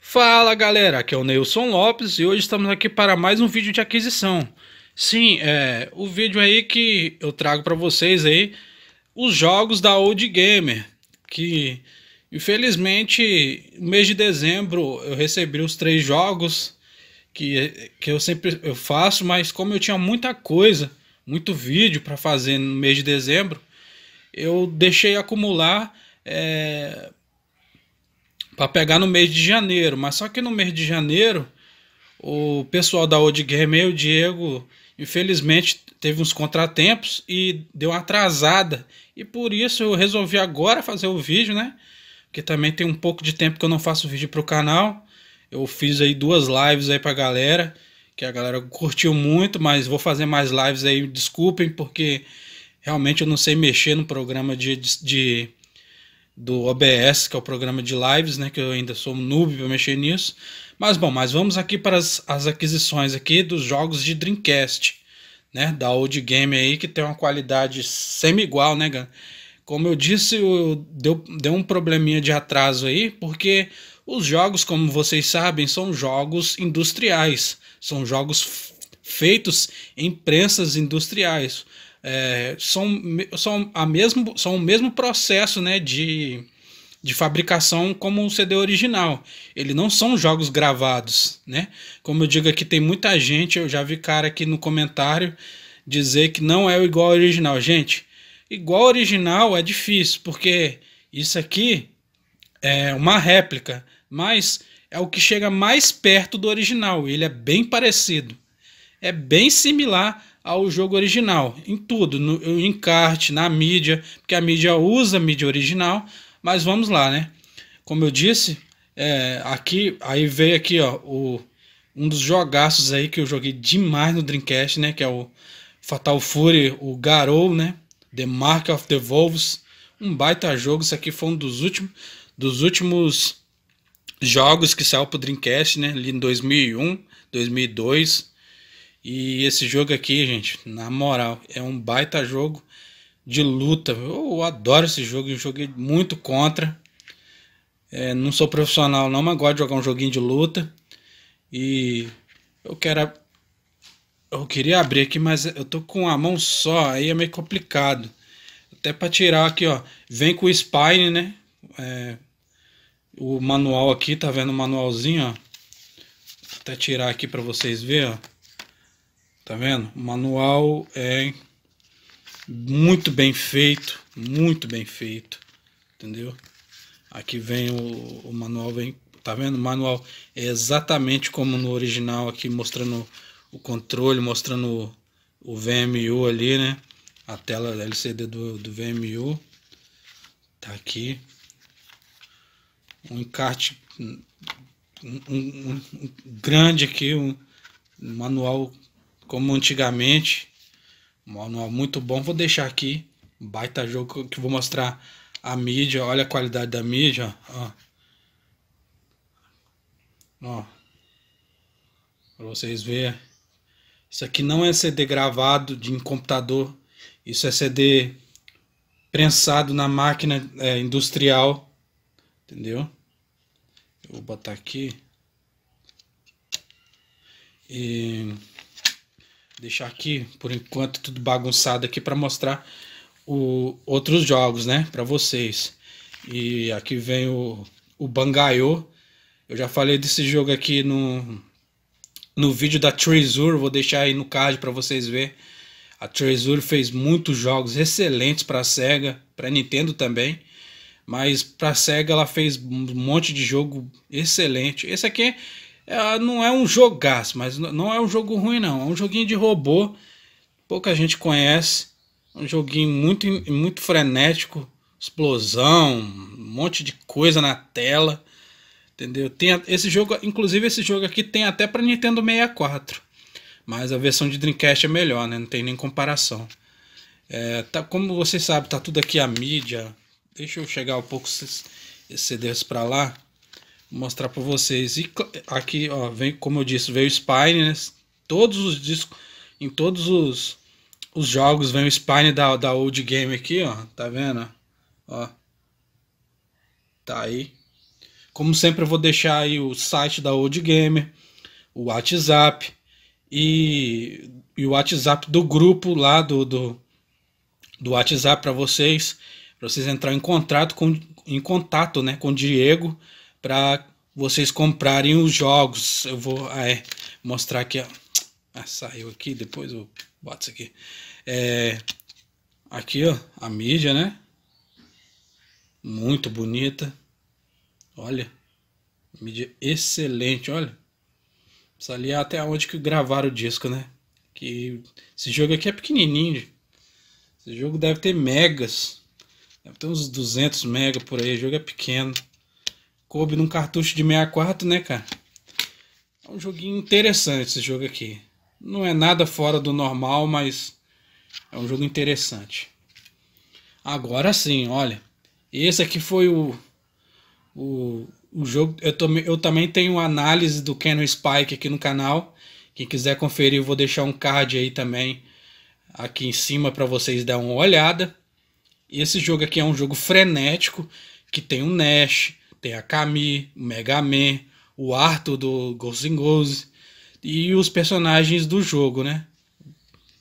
Fala galera, aqui é o Nelson Lopes e hoje estamos aqui para mais um vídeo de aquisição. Sim, é o vídeo aí que eu trago para vocês aí os jogos da Old Gamer, que infelizmente no mês de dezembro eu recebi os três jogos que, que eu sempre eu faço, mas como eu tinha muita coisa, muito vídeo para fazer no mês de dezembro, eu deixei acumular é, para pegar no mês de janeiro. Mas só que no mês de janeiro, o pessoal da Old Game e o Diego, infelizmente, teve uns contratempos e deu uma atrasada. E por isso eu resolvi agora fazer o vídeo, né? Porque também tem um pouco de tempo que eu não faço vídeo para o canal. Eu fiz aí duas lives aí pra galera, que a galera curtiu muito, mas vou fazer mais lives aí, desculpem, porque realmente eu não sei mexer no programa de, de do OBS, que é o programa de lives, né? Que eu ainda sou um noob para mexer nisso. Mas bom, mas vamos aqui para as, as aquisições aqui dos jogos de Dreamcast, né? Da Old Game aí, que tem uma qualidade semi-igual, né, Como eu disse, eu, deu, deu um probleminha de atraso aí, porque os jogos, como vocês sabem, são jogos industriais, são jogos feitos em prensas industriais é, são, são, a mesmo, são o mesmo processo né, de, de fabricação como o CD original. Ele não são jogos gravados, né? Como eu digo aqui, tem muita gente, eu já vi cara aqui no comentário dizer que não é o igual ao original. Gente, igual ao original é difícil, porque isso aqui é uma réplica, mas é o que chega mais perto do original, ele é bem parecido. É bem similar ao jogo original, em tudo, no, encarte, na mídia, porque a mídia usa a mídia original, mas vamos lá, né? Como eu disse, é, aqui, aí veio aqui, ó, o, um dos jogaços aí que eu joguei demais no Dreamcast, né? Que é o Fatal Fury, o Garou, né? The Mark of the Wolves, um baita jogo. Isso aqui foi um dos últimos, dos últimos jogos que saiu pro Dreamcast, né? Ali em 2001, 2002. E esse jogo aqui, gente, na moral, é um baita jogo de luta. Eu adoro esse jogo, eu joguei muito contra. É, não sou profissional não, mas gosto de jogar um joguinho de luta. E eu quero. Eu queria abrir aqui, mas eu tô com a mão só, aí é meio complicado. Até para tirar aqui, ó. Vem com o spine, né? É, o manual aqui, tá vendo o manualzinho, ó? Vou até tirar aqui para vocês verem, ó. Tá vendo? O manual é muito bem feito, muito bem feito, entendeu? Aqui vem o, o manual, vem, tá vendo? O manual é exatamente como no original aqui, mostrando o controle, mostrando o, o VMU ali, né? A tela LCD do, do VMU. Tá aqui. Um encarte um, um, um grande aqui, um manual como antigamente. Um manual muito bom. Vou deixar aqui. Baita jogo que vou mostrar a mídia. Olha a qualidade da mídia. Ó. Ó. Pra vocês verem. Isso aqui não é CD gravado de um computador. Isso é CD prensado na máquina é, industrial. Entendeu? Eu vou botar aqui. E deixar aqui por enquanto tudo bagunçado aqui para mostrar o outros jogos, né, para vocês. E aqui vem o o Bangayô. Eu já falei desse jogo aqui no no vídeo da Treasure, vou deixar aí no card para vocês ver. A Treasure fez muitos jogos excelentes para Sega, para Nintendo também, mas para Sega ela fez um monte de jogo excelente. Esse aqui é é, não é um jogaço, mas não é um jogo ruim, não. É um joguinho de robô, pouca gente conhece. É um joguinho muito, muito frenético, explosão, um monte de coisa na tela. Entendeu? Tem esse jogo, inclusive esse jogo aqui tem até para Nintendo 64. Mas a versão de Dreamcast é melhor, né? Não tem nem comparação. É, tá, como você sabe, tá tudo aqui a mídia. Deixa eu chegar um pouco esses CDs para lá mostrar para vocês. E aqui, ó, vem, como eu disse, veio Spine, né? Todos os discos, em todos os, os jogos vem o Spine da, da Old Game aqui, ó. Tá vendo? Ó. Tá aí. Como sempre, eu vou deixar aí o site da Old Gamer, o WhatsApp e, e o WhatsApp do grupo lá do, do, do WhatsApp para vocês, para vocês entrar em contato com em contato, né, com o Diego para vocês comprarem os jogos. Eu vou ah, é, mostrar aqui. Ó. Ah, saiu aqui, depois eu boto isso aqui. É, aqui, ó, a mídia, né? Muito bonita. Olha, mídia excelente, olha. Isso ali é até onde que gravaram o disco, né? Que esse jogo aqui é pequenininho. Esse jogo deve ter megas. Deve ter uns 200 mega por aí. O jogo é pequeno. Coube num cartucho de 64, né, cara? É um joguinho interessante esse jogo aqui. Não é nada fora do normal, mas é um jogo interessante. Agora sim, olha. Esse aqui foi o, o, o jogo. Eu, eu também tenho análise do Canon Spike aqui no canal. Quem quiser conferir, eu vou deixar um card aí também aqui em cima para vocês dar uma olhada. Esse jogo aqui é um jogo frenético que tem um Nash, tem a Kami, o Mega Man, o Arthur do Ghosts and Ghosts e os personagens do jogo, né?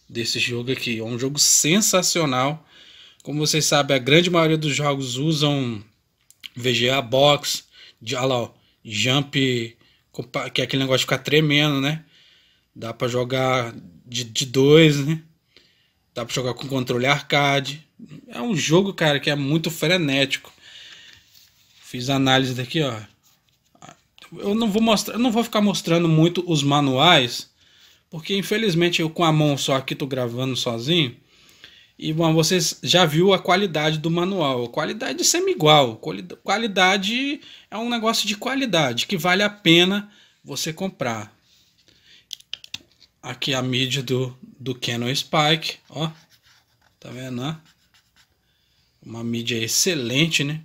Desse jogo aqui. É um jogo sensacional. Como vocês sabem, a grande maioria dos jogos usam VGA Box, olha ah lá, ó, Jump, que é aquele negócio de ficar tremendo, né? Dá pra jogar de, de dois, né? Dá pra jogar com controle arcade. É um jogo, cara, que é muito frenético. Fiz análise daqui, ó. Eu não vou mostrar, eu não vou ficar mostrando muito os manuais, porque infelizmente eu com a mão só aqui tô gravando sozinho. E bom, vocês já viu a qualidade do manual. Qualidade semi igual. Qualidade é um negócio de qualidade que vale a pena você comprar. Aqui a mídia do, do Canon Spike, ó. Tá vendo, né? Uma mídia excelente, né?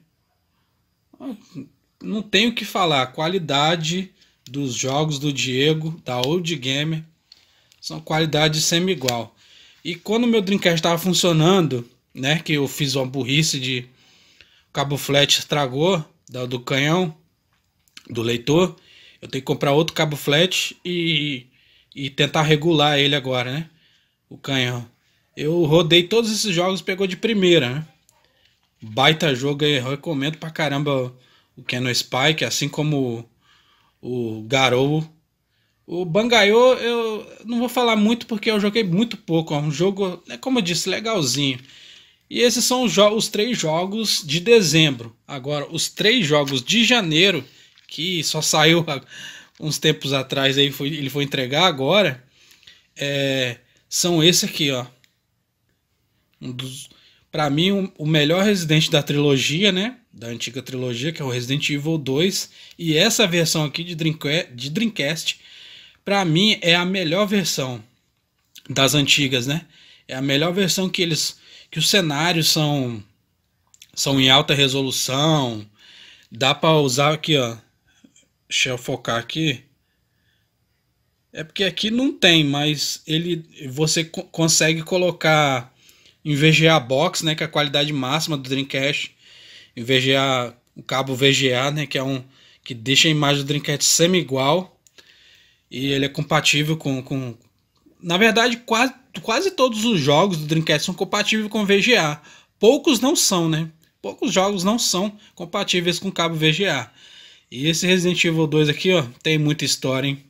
Não tenho o que falar. A qualidade dos jogos do Diego, da Old Gamer, são qualidade semi igual. E quando meu Dreamcast estava funcionando, né, que eu fiz uma burrice de cabo flat estragou da, do canhão do leitor, eu tenho que comprar outro cabo flat e, e tentar regular ele agora, né? O canhão. Eu rodei todos esses jogos, pegou de primeira, né? baita jogo aí. recomendo pra caramba o Canon Spike, assim como o, Garou. O Bangaiô eu não vou falar muito porque eu joguei muito pouco. É um jogo, né, como eu disse, legalzinho. E esses são os, os três jogos de dezembro. Agora, os três jogos de janeiro, que só saiu uns tempos atrás, aí foi, ele foi entregar agora, é, são esse aqui, ó. Um dos, para mim, o melhor Resident da trilogia, né? Da antiga trilogia, que é o Resident Evil 2. E essa versão aqui de, Dreamcast, de para mim, é a melhor versão das antigas, né? É a melhor versão que eles. que os cenários são. são em alta resolução. Dá para usar aqui, ó. Deixa eu focar aqui. É porque aqui não tem, mas ele você consegue colocar em VGA box, né, que é a qualidade máxima do Dreamcast, em VGA o cabo VGA, né, que é um que deixa a imagem do Dreamcast semi igual e ele é compatível com, com na verdade quase, quase todos os jogos do Dreamcast são compatíveis com VGA. Poucos não são, né? Poucos jogos não são compatíveis com cabo VGA. E esse Resident Evil 2 aqui, ó, tem muita história, hein?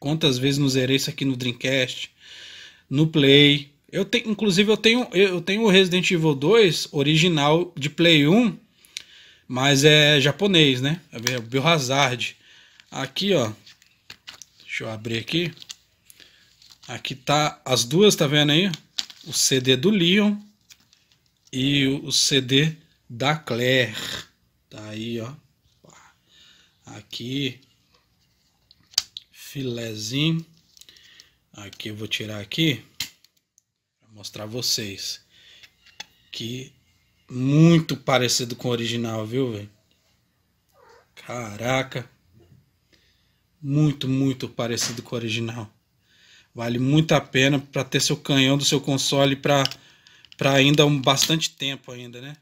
Quantas vezes não zerei isso aqui no Dreamcast, no Play, eu tenho, inclusive eu tenho eu tenho o Resident Evil 2 original de Play 1, mas é japonês, né? É Biohazard. Aqui, ó. Deixa eu abrir aqui. Aqui tá as duas, tá vendo aí? O CD do Leon e o CD da Claire. Tá aí, ó. Aqui filezinho. Aqui eu vou tirar aqui mostrar a vocês. Que muito parecido com o original, viu, velho? Caraca. Muito, muito parecido com o original. Vale muito a pena para ter seu canhão do seu console para para ainda um bastante tempo ainda, né?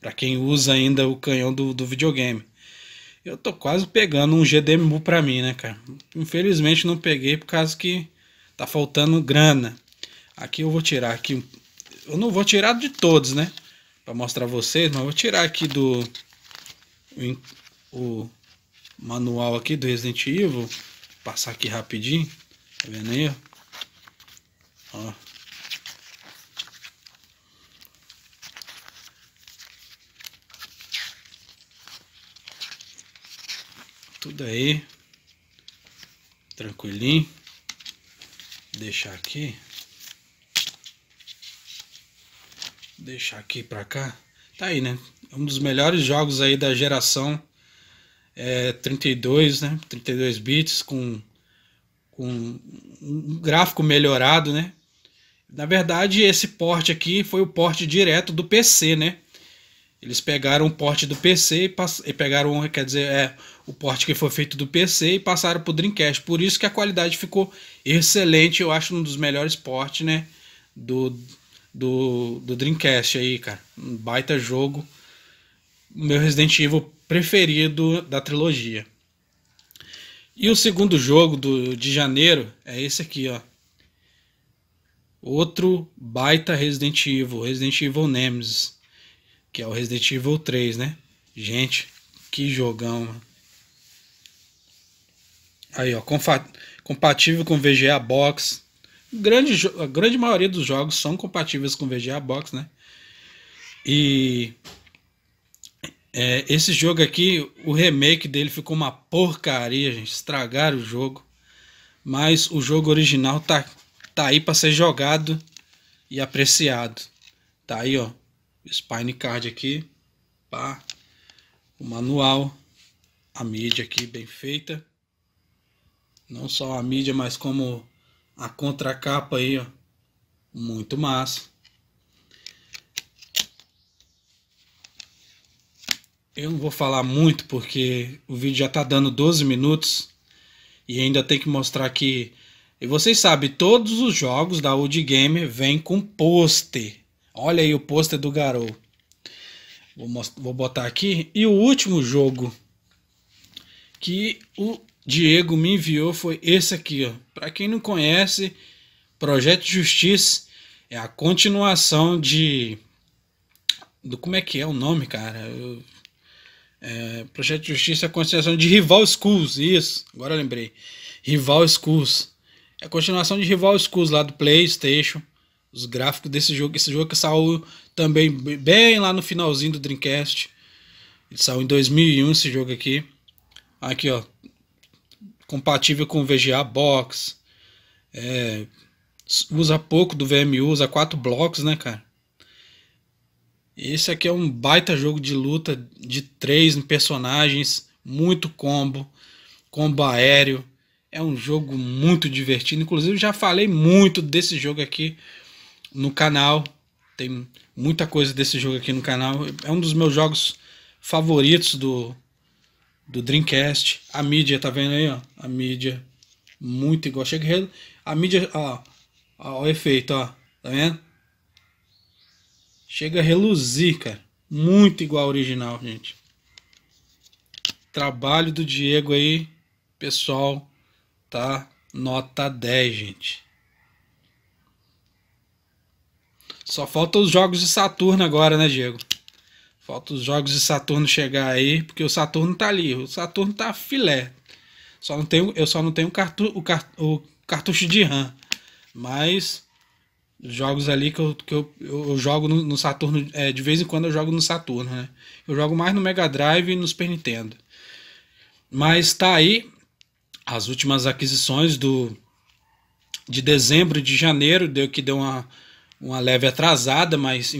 Para quem usa ainda o canhão do, do videogame. Eu tô quase pegando um GDMU para mim, né, cara? Infelizmente não peguei por causa que tá faltando grana. Aqui eu vou tirar aqui, eu não vou tirar de todos, né? Para mostrar a vocês, mas vou tirar aqui do o manual aqui do Resident Evil, passar aqui rapidinho, tá vendo aí? Ó. Tudo aí, tranquilinho, Vou deixar aqui. deixar aqui para cá. Tá aí, né? Um dos melhores jogos aí da geração é 32, né? 32 bits com com um gráfico melhorado, né? Na verdade, esse porte aqui foi o porte direto do PC, né? Eles pegaram o porte do PC e, e pegaram, quer dizer, é, o porte que foi feito do PC e passaram para o Dreamcast. Por isso que a qualidade ficou excelente, eu acho um dos melhores portes, né? Do, do, do Dreamcast aí, cara. Um baita jogo. Meu Resident Evil preferido da trilogia. E o segundo jogo do, de janeiro é esse aqui, ó. Outro baita Resident Evil, Resident Evil Nemesis, que é o Resident Evil 3, né? Gente, que jogão. Mano. Aí, ó, compatível com VGA Box, grande, a grande maioria dos jogos são compatíveis com VGA Box, né? E é, esse jogo aqui, o remake dele ficou uma porcaria, gente. Estragaram o jogo. Mas o jogo original tá, tá aí para ser jogado e apreciado. Tá aí, ó. Spine Card aqui. Pá. O manual. A mídia aqui bem feita. Não só a mídia, mas como a contracapa aí, ó. Muito massa. Eu não vou falar muito porque o vídeo já tá dando 12 minutos e ainda tem que mostrar que e vocês sabem, todos os jogos da UD Gamer vêm com pôster. Olha aí o pôster do Garou. Vou, vou botar aqui. E o último jogo que o Diego me enviou foi esse aqui, ó. Para quem não conhece, Projeto Justiça é a continuação de do como é que é o nome, cara? Eu, é, Projeto Justiça é a continuação de Rival Schools, isso. Agora eu lembrei. Rival Schools. É a continuação de Rival Schools lá do PlayStation. Os gráficos desse jogo, esse jogo que saiu também bem lá no finalzinho do Dreamcast. Ele saiu em 2001 esse jogo aqui. Aqui, ó, compatível com VGA Box, é, usa pouco do VMU, usa quatro blocos, né, cara? Esse aqui é um baita jogo de luta de três personagens, muito combo, combo aéreo. É um jogo muito divertido. Inclusive, já falei muito desse jogo aqui no canal. Tem muita coisa desse jogo aqui no canal. É um dos meus jogos favoritos do, do Dreamcast. A mídia, tá vendo aí, ó? A mídia. Muito igual. Chega a mídia, ó, ó. o efeito, ó. Tá vendo? Chega a reluzir, cara. Muito igual ao original, gente. Trabalho do Diego aí, pessoal, tá? Nota 10, gente. Só falta os jogos de Saturno agora, né, Diego? Falta os jogos de Saturno chegar aí, porque o Saturno tá ali, o Saturno tá filé. Só não tenho, eu só não tenho cartu, o, cart, o cartucho de RAM. Mas os jogos ali que eu, que eu, eu jogo no, no Saturno, é, de vez em quando eu jogo no Saturno, né? Eu jogo mais no Mega Drive e no Super Nintendo. Mas tá aí as últimas aquisições do de dezembro de janeiro, deu que deu uma, uma leve atrasada, mas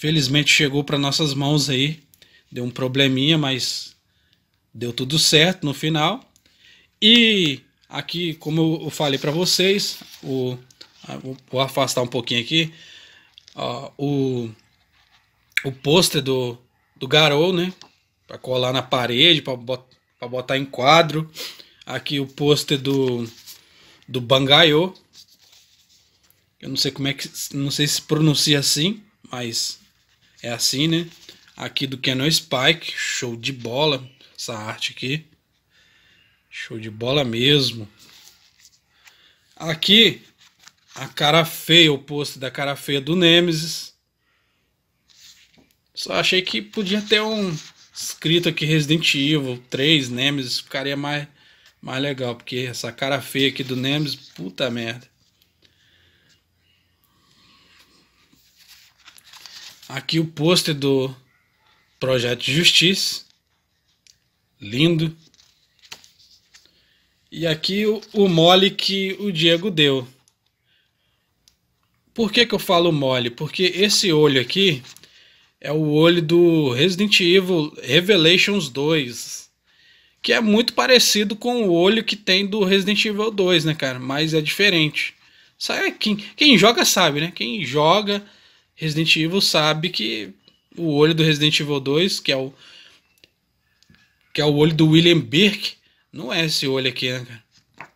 Felizmente chegou para nossas mãos aí. Deu um probleminha, mas deu tudo certo no final. E aqui, como eu falei para vocês, o, vou afastar um pouquinho aqui, ó, o, o pôster do, do Garou, né? Para colar na parede, para bot, botar em quadro. Aqui o pôster do, do Bangayô. Eu não sei como é que. Não sei se pronuncia assim, mas é assim, né? Aqui do Canon Spike, show de bola essa arte aqui. Show de bola mesmo. Aqui, a cara feia, o posto da cara feia do Nemesis. Só achei que podia ter um escrito aqui Resident Evil 3, Nemesis, ficaria mais, mais legal. Porque essa cara feia aqui do Nemesis, puta merda. Aqui o pôster do projeto de Justiça. Lindo. E aqui o, o, mole que o Diego deu. Por que, que eu falo mole? Porque esse olho aqui é o olho do Resident Evil Revelations 2. Que é muito parecido com o olho que tem do Resident Evil 2, né, cara? Mas é diferente. É quem, quem joga sabe, né? Quem joga Resident Evil sabe que o olho do Resident Evil 2, que é o que é o olho do William Birk, não é esse olho aqui, né, cara?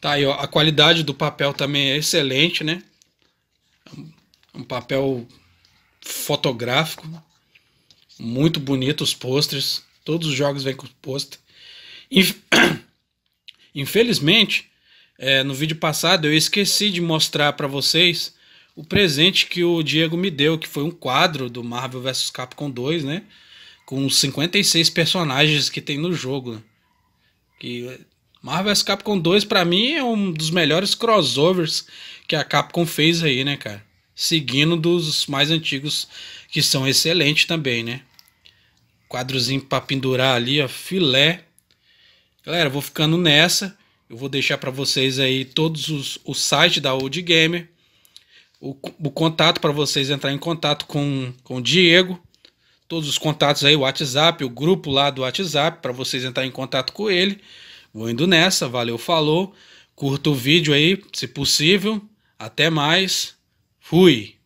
Tá aí, ó, a qualidade do papel também é excelente, né? É um papel fotográfico, muito bonito os pôsteres, todos os jogos vêm com pôster. Infelizmente, é, no vídeo passado eu esqueci de mostrar para vocês o presente que o Diego me deu, que foi um quadro do Marvel vs Capcom 2, né? Com 56 personagens que tem no jogo. Que né? é, Marvel vs Capcom 2 para mim é um dos melhores crossovers que a Capcom fez aí, né, cara? Seguindo dos mais antigos que são excelentes também, né? Quadrozinho para pendurar ali, ó, filé. Galera, vou ficando nessa. Eu vou deixar para vocês aí todos os o site da Old Gamer o, o contato para vocês entrar em contato com, com o Diego. Todos os contatos aí, o WhatsApp, o grupo lá do WhatsApp, para vocês entrar em contato com ele. Vou indo nessa, valeu, falou. Curta o vídeo aí, se possível. Até mais. Fui.